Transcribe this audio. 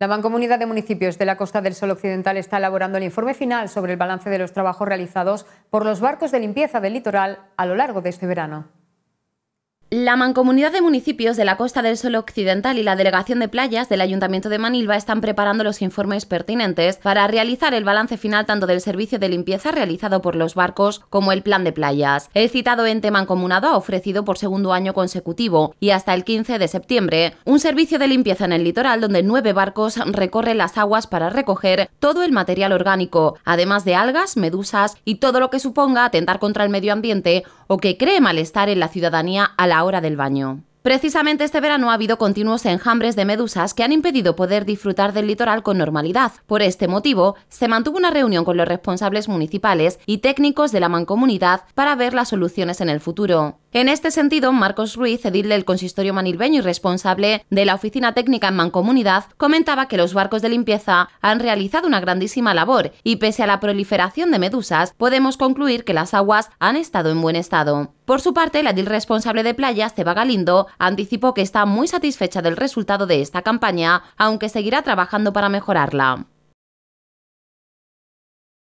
La Mancomunidad de Municipios de la Costa del Sol Occidental está elaborando el informe final sobre el balance de los trabajos realizados por los barcos de limpieza del litoral a lo largo de este verano. La Mancomunidad de Municipios de la Costa del Sol Occidental y la Delegación de Playas del Ayuntamiento de Manilva están preparando los informes pertinentes para realizar el balance final tanto del servicio de limpieza realizado por los barcos como el plan de playas. El citado ente mancomunado ha ofrecido por segundo año consecutivo y hasta el 15 de septiembre un servicio de limpieza en el litoral donde nueve barcos recorren las aguas para recoger todo el material orgánico, además de algas, medusas y todo lo que suponga atentar contra el medio ambiente o que cree malestar en la ciudadanía a la hora del baño. Precisamente este verano ha habido continuos enjambres de medusas que han impedido poder disfrutar del litoral con normalidad. Por este motivo, se mantuvo una reunión con los responsables municipales y técnicos de la mancomunidad para ver las soluciones en el futuro. En este sentido, Marcos Ruiz, edil del consistorio manilbeño y responsable de la oficina técnica en Mancomunidad, comentaba que los barcos de limpieza han realizado una grandísima labor y pese a la proliferación de medusas, podemos concluir que las aguas han estado en buen estado. Por su parte, la edil responsable de playas, Ceba Galindo, anticipó que está muy satisfecha del resultado de esta campaña, aunque seguirá trabajando para mejorarla.